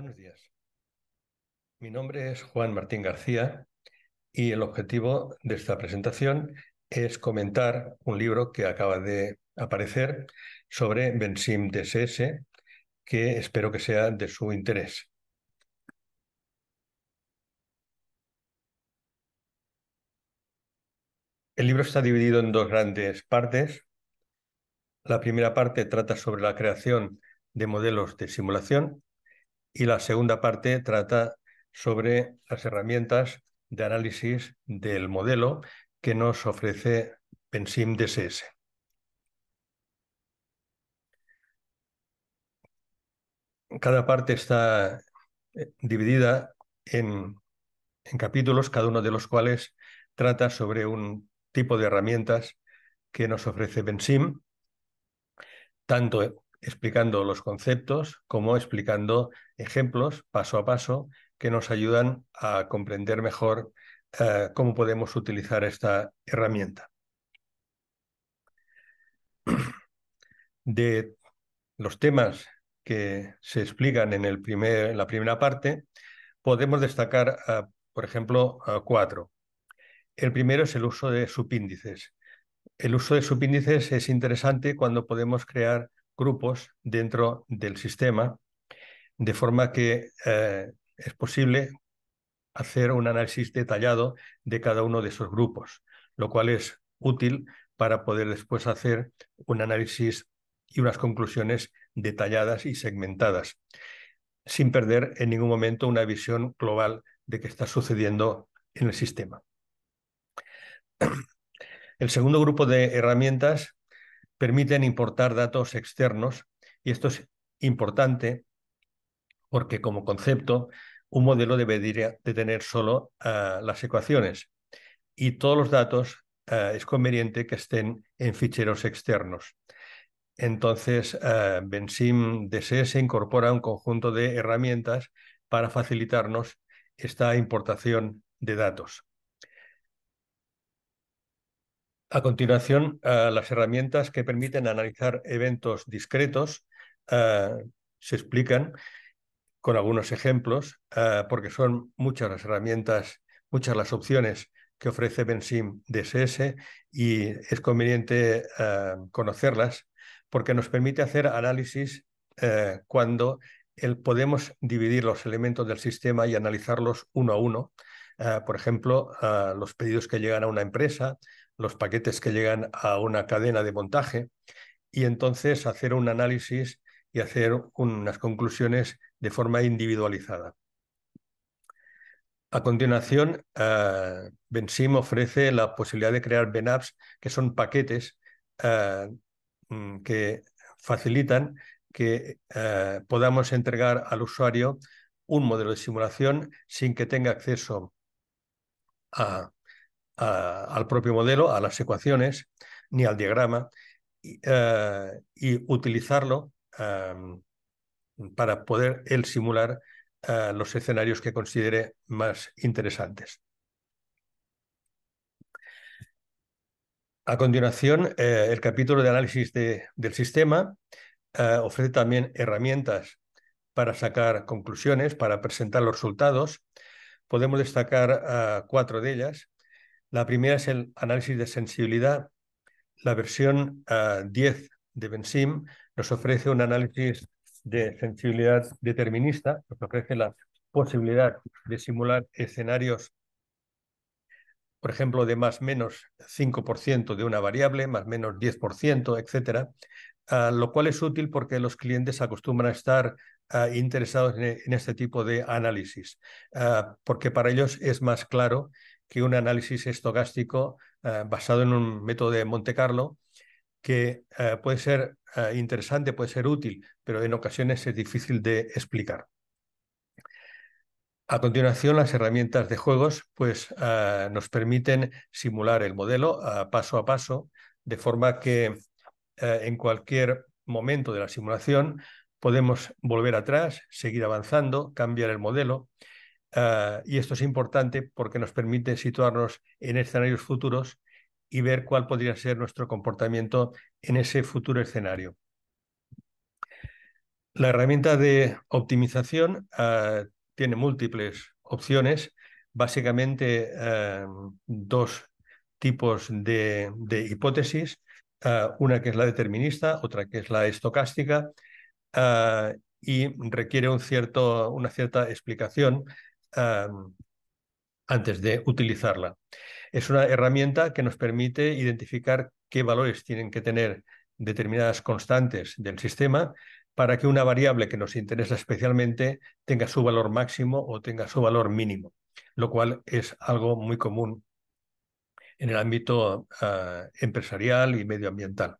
Buenos días. Mi nombre es Juan Martín García y el objetivo de esta presentación es comentar un libro que acaba de aparecer sobre Benzim DSS, que espero que sea de su interés. El libro está dividido en dos grandes partes. La primera parte trata sobre la creación de modelos de simulación y la segunda parte trata sobre las herramientas de análisis del modelo que nos ofrece Pensim DSS. Cada parte está eh, dividida en, capítulos, cada uno de los cuales trata sobre un tipo de herramientas que nos ofrece Pensim, tanto explicando los conceptos como explicando ejemplos paso a paso que nos ayudan a comprender mejor eh, cómo podemos utilizar esta herramienta. De los temas que se explican en, el primer, en la primera parte, podemos destacar, eh, por ejemplo, eh, cuatro. El primero es el uso de subíndices. El uso de subíndices es interesante cuando podemos crear grupos dentro del sistema, de forma que eh, es posible hacer un análisis detallado de cada uno de esos grupos, lo cual es útil para poder después hacer un análisis y unas conclusiones detalladas y segmentadas, sin perder en ningún momento una visión global de qué está sucediendo en el sistema. El segundo grupo de herramientas permiten importar datos externos y esto es importante porque como concepto un modelo debería de tener solo ah, las ecuaciones y todos los datos ah, es conveniente que estén en ficheros externos. Entonces, Benzim ah, Bensim DSS incorpora un conjunto de herramientas para facilitarnos esta importación de datos. A continuación, eh, las herramientas que permiten analizar eventos discretos eh, se explican con algunos ejemplos, eh, porque son muchas las herramientas, muchas las opciones que ofrece Bensim DSS y es conveniente conocerlas porque nos permite hacer análisis cuando podemos dividir los elementos del sistema y analizarlos uno a uno eh, por ejemplo, eh, los pedidos que llegan a una empresa, los paquetes que llegan a una cadena de montaje, y entonces hacer un análisis y hacer unas conclusiones de forma individualizada. A continuación, eh, Bensim ofrece la posibilidad de crear BenApps, que son paquetes mm, que facilitan que podamos entregar al usuario un modelo de simulación sin que tenga acceso al propio modelo, a las ecuaciones, ni al diagrama, y, eh, utilizarlo em, para poder él simular eh, los escenarios que considere más interesantes. A continuación, eh, el capítulo de análisis del sistema ofrece también herramientas para sacar conclusiones, para presentar los resultados, podemos destacar ah, cuatro de ellas. La primera es el análisis de sensibilidad. La versión 10 ah, de Benzim nos ofrece un análisis de sensibilidad determinista, nos ofrece la posibilidad de simular escenarios, por ejemplo, de más o menos 5% de una variable, más o menos 10%, etcétera, ah, lo cual es útil porque los clientes acostumbran a estar Ah, interesados en, este tipo de análisis, ah, porque para ellos es más claro que un análisis estocástico ah, basado en un método de Monte Carlo que puede ser interesante, puede ser útil, pero en ocasiones es difícil de explicar. A continuación, las herramientas de juegos pues, nos permiten simular el modelo paso a paso, de forma que en cualquier momento de la simulación podemos volver atrás, seguir avanzando, cambiar el modelo. Ah, y esto es importante porque nos permite situarnos en escenarios futuros y ver cuál podría ser nuestro comportamiento en ese futuro escenario. La herramienta de optimización ah, tiene múltiples opciones, básicamente ah, dos tipos de hipótesis, una que es la determinista, otra que es la estocástica. Ah, y requiere un cierto, una cierta explicación antes de utilizarla. Es una herramienta que nos permite identificar qué valores tienen que tener determinadas constantes del sistema para que una variable que nos interesa especialmente tenga su valor máximo o tenga su valor mínimo, lo cual es algo muy común en el ámbito ah, empresarial y medioambiental.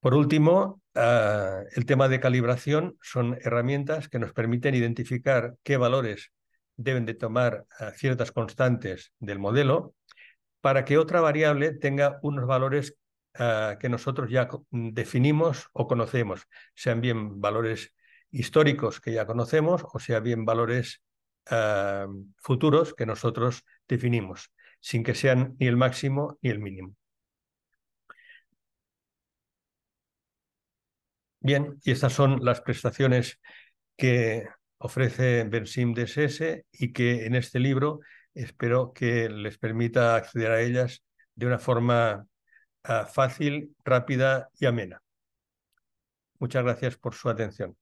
Por último, ah, el tema de calibración son herramientas que nos permiten identificar qué valores deben de tomar ah, ciertas constantes del modelo para que otra variable tenga unos valores ah, que nosotros ya definimos o conocemos, sean bien valores históricos que ya conocemos o sean bien valores futuros que nosotros definimos, sin que sean ni el máximo ni el mínimo. Bien, y estas son las prestaciones que ofrece Bensim DSS y que en este libro espero que les permita acceder a ellas de una forma ah, fácil, rápida y amena. Muchas gracias por su atención.